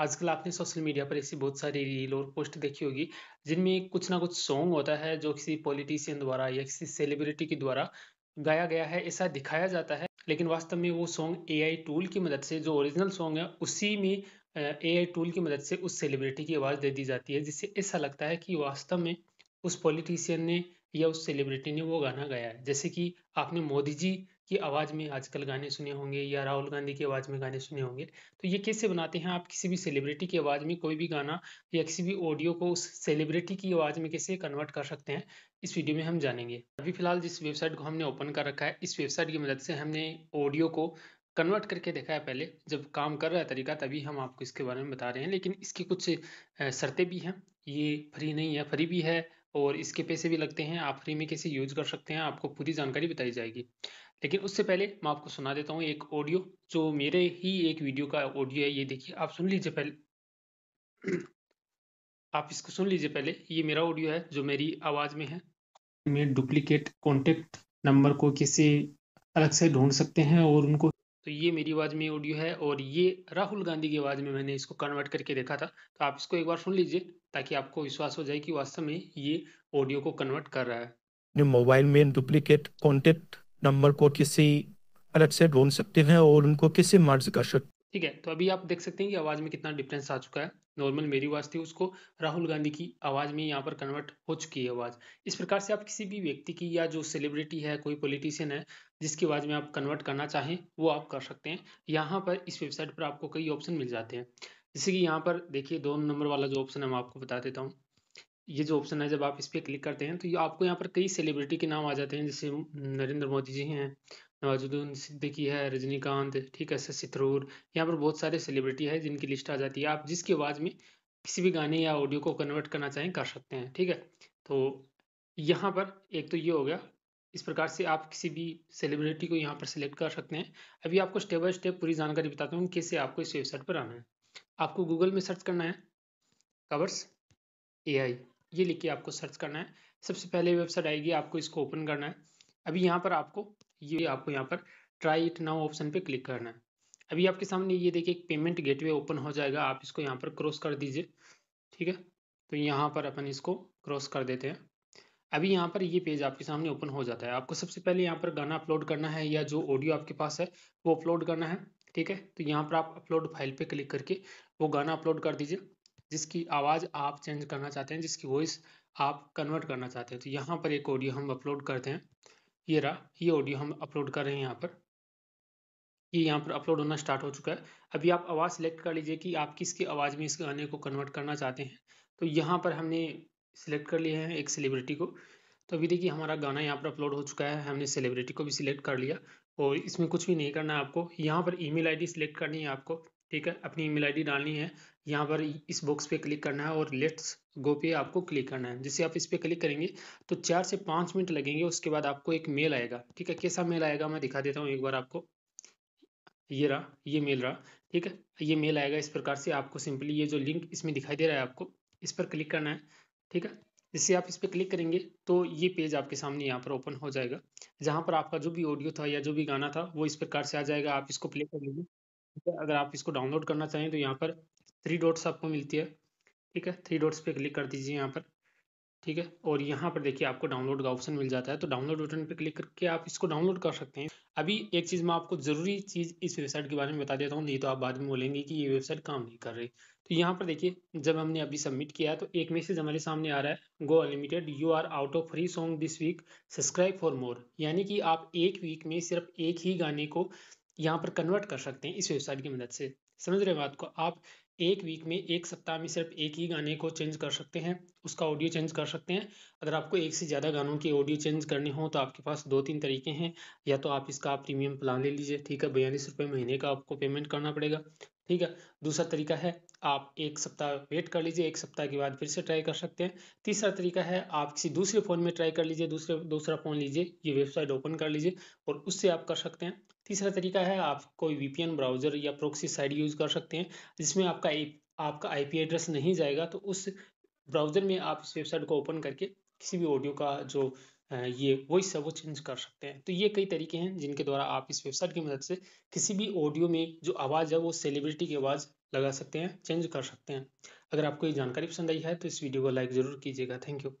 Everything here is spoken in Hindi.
आजकल आपने सोशल मीडिया पर ऐसी बहुत सारी रील और पोस्ट देखी होगी जिनमें कुछ ना कुछ सॉन्ग होता है जो किसी पॉलिटिशियन द्वारा या किसी सेलिब्रिटी के द्वारा गाया गया है ऐसा दिखाया जाता है लेकिन वास्तव में वो सॉन्ग एआई टूल की मदद से जो ओरिजिनल सॉन्ग है उसी में एआई टूल की मदद से उस सेलिब्रिटी की आवाज़ दे दी जाती है जिससे ऐसा लगता है कि वास्तव में उस पॉलिटिशियन ने या उस सेलिब्रिटी ने वो गाना गाया है जैसे कि आपने मोदी जी की आवाज़ में आजकल गाने सुने होंगे या राहुल गांधी की आवाज़ में गाने सुने होंगे तो ये कैसे बनाते हैं आप किसी भी सेलिब्रिटी की आवाज़ में कोई भी गाना या किसी भी ऑडियो को उस सेलिब्रिटी की आवाज़ में कैसे कन्वर्ट कर सकते हैं इस वीडियो में हम जानेंगे अभी फिलहाल जिस वेबसाइट को हमने ओपन कर रखा है इस वेबसाइट की मदद से हमने ऑडियो को कन्वर्ट करके देखा है पहले जब काम कर रहा है तरीका तभी हम आपको इसके बारे में बता रहे हैं लेकिन इसकी कुछ शर्तें भी हैं ये फ्री नहीं है फ्री भी है और इसके पैसे भी लगते हैं आप फ्री में कैसे यूज कर सकते हैं आपको पूरी जानकारी बताई जाएगी लेकिन उससे पहले मैं आपको सुना देता हूँ एक ऑडियो जो मेरे ही एक वीडियो का ऑडियो है ये देखिए आप सुन लीजिए पहले आप इसको सुन लीजिए पहले ये मेरा ऑडियो है जो मेरी आवाज़ में है मैं डुप्लीकेट कॉन्टेक्ट नंबर को किसी अलग से ढूंढ सकते हैं और उनको तो ये मेरी आवाज़ में ऑडियो है और ये राहुल गांधी की आवाज़ में मैंने इसको कन्वर्ट करके देखा था तो आप इसको एक बार सुन लीजिए ताकि आपको विश्वास हो जाए कि वास्तव में ये ऑडियो को कन्वर्ट कर रहा है मोबाइल में डुप्लीकेट कॉन्टेक्ट नंबर को किसी अलग से ढूंढ सकते हैं और उनको किसी मर्ज का ठीक है तो अभी आप देख सकते हैं कि आवाज़ में कितना डिफरेंस आ चुका है नॉर्मल मेरी आवाज़ थी उसको राहुल गांधी की आवाज़ में यहाँ पर कन्वर्ट हो चुकी है आवाज़ इस प्रकार से आप किसी भी व्यक्ति की या जो सेलिब्रिटी है कोई पॉलिटिशियन है जिसकी आवाज़ में आप कन्वर्ट करना चाहें वो आप कर सकते हैं यहाँ पर इस वेबसाइट पर आपको कई ऑप्शन मिल जाते हैं जैसे कि यहाँ पर देखिए दो नंबर वाला जो ऑप्शन है मैं आपको बता देता हूँ ये जो ऑप्शन है जब आप इस पर क्लिक करते हैं तो ये आपको यहाँ पर कई सेलिब्रिटी के नाम आ जाते हैं जैसे नरेंद्र मोदी जी हैं नवाजुद्दीन सिद्दीकी है रजनीकांत ठीक है शशि थरूर यहाँ पर बहुत सारे सेलिब्रिटी है जिनकी लिस्ट आ जाती है आप जिसकी आवाज़ में किसी भी गाने या ऑडियो को कन्वर्ट करना चाहें कर सकते हैं ठीक है तो यहाँ पर एक तो ये हो गया इस प्रकार से आप किसी भी सेलिब्रिटी को यहाँ पर सेलेक्ट कर सकते हैं अभी आपको स्टेप बाय स्टेप पूरी जानकारी बताता हूँ कैसे आपको इस वेबसाइट पर आना है आपको गूगल में सर्च करना है कवर्स ए ये लिख के आपको सर्च करना है सबसे पहले वेबसाइट आएगी आपको इसको ओपन करना है अभी यहाँ पर आपको ये आपको यहाँ पर ट्राई इट नाउ ऑप्शन पे क्लिक करना है अभी आपके सामने ये देखिए एक पेमेंट गेटवे ओपन हो जाएगा आप इसको यहाँ पर क्रॉस कर दीजिए ठीक है तो यहाँ पर अपन इसको क्रॉस कर देते हैं अभी यहाँ पर ये पेज आपके सामने ओपन हो जाता है आपको सबसे पहले यहाँ पर गाना अपलोड करना है या जो ऑडियो आपके पास है वो अपलोड करना है ठीक है तो यहाँ पर आप अपलोड फाइल पे क्लिक करके वो गाना अपलोड कर दीजिए जिसकी आवाज़ आप चेंज करना चाहते हैं जिसकी वॉइस आप कन्वर्ट करना चाहते हैं तो यहाँ पर एक ऑडियो हम अपलोड करते हैं ये रहा ये ऑडियो हम अपलोड कर रहे हैं यहाँ पर ये यहाँ पर अपलोड होना स्टार्ट हो चुका है अभी आप आवाज़ सेलेक्ट कर लीजिए कि आप किसकी आवाज़ में इस गाने को कन्वर्ट करना चाहते हैं तो यहाँ पर हमने सिलेक्ट कर लिया है एक सेलिब्रिटी को तो अभी देखिए हमारा गाना यहाँ पर अपलोड हो चुका है हमने सेलिब्रिटी को भी सिलेक्ट कर लिया और इसमें कुछ भी नहीं करना है आपको यहाँ पर ईमेल आईडी सिलेक्ट करनी है आपको ठीक है अपनी ईमेल आईडी डालनी है यहाँ पर इस बॉक्स पे क्लिक करना है और लेट्स गो पे आपको क्लिक करना है जैसे आप इस पर क्लिक करेंगे तो चार से पाँच मिनट लगेंगे उसके बाद आपको एक मेल आएगा ठीक है कैसा मेल आएगा मैं दिखा देता हूँ एक बार आपको ये रहा ये मेल रहा ठीक है ये मेल आएगा इस प्रकार से आपको सिंपली ये जो लिंक इसमें दिखाई दे रहा है आपको इस पर क्लिक करना है ठीक है जैसे आप इस पर क्लिक करेंगे तो ये पेज आपके सामने यहाँ पर ओपन हो जाएगा जहाँ पर आपका जो भी ऑडियो था या जो भी गाना था वो इस प्रकार से आ जाएगा आप इसको प्ले कर लीजिए अगर आप इसको डाउनलोड करना चाहें तो यहाँ पर थ्री डॉट्स आपको मिलती है ठीक है थ्री डॉट्स पे क्लिक कर दीजिए यहाँ पर ठीक है और यहाँ पर देखिए आपको डाउनलोड का ऑप्शन मिल जाता है तो डाउनलोड बटन पे क्लिक करके आप इसको डाउनलोड कर सकते हैं अभी एक चीज़ मैं आपको ज़रूरी चीज़ इस वेबसाइट के बारे में बता देता हूँ नहीं तो आप बाद में बोलेंगे कि ये वेबसाइट काम नहीं कर रही तो यहाँ पर देखिए जब हमने अभी सबमिट किया है तो एक मैसेज हमारे सामने आ रहा है go unlimited you are out of free song this week subscribe for more यानी कि आप एक वीक में सिर्फ एक ही गाने को यहाँ पर कन्वर्ट कर सकते हैं इस वेबसाइट की मदद से समझ रहे बात को आप एक वीक में एक सप्ताह में सिर्फ एक ही गाने को चेंज कर सकते हैं उसका ऑडियो चेंज कर सकते हैं अगर आपको एक से ज़्यादा गानों के ऑडियो चेंज करने हो तो आपके पास दो तीन तरीके हैं या तो आप इसका प्रीमियम प्लान ले लीजिए ठीक है बयालीस रुपये महीने का आपको पेमेंट करना पड़ेगा ठीक है दूसरा तरीका है आप एक सप्ताह वेट कर लीजिए एक सप्ताह के बाद फिर से ट्राई कर सकते हैं तीसरा तरीका है आप किसी दूसरे फ़ोन में ट्राई कर लीजिए दूसरे दूसरा फ़ोन लीजिए ये वेबसाइट ओपन कर लीजिए और उससे आप कर सकते हैं तीसरा तरीका है आप कोई वी ब्राउज़र या प्रोक्सी साइड यूज़ कर सकते हैं जिसमें आपका ए, आपका आई एड्रेस नहीं जाएगा तो उस ब्राउज़र में आप इस वेबसाइट को ओपन करके किसी भी ऑडियो का जो ये वॉइस है वो चेंज कर सकते हैं तो ये कई तरीके हैं जिनके द्वारा आप इस वेबसाइट की मदद से किसी भी ऑडियो में जो आवाज़ है वो सेलिब्रिटी की आवाज़ लगा सकते हैं चेंज कर सकते हैं अगर आपको ये जानकारी पसंद आई है तो इस वीडियो को लाइक ज़रूर कीजिएगा थैंक यू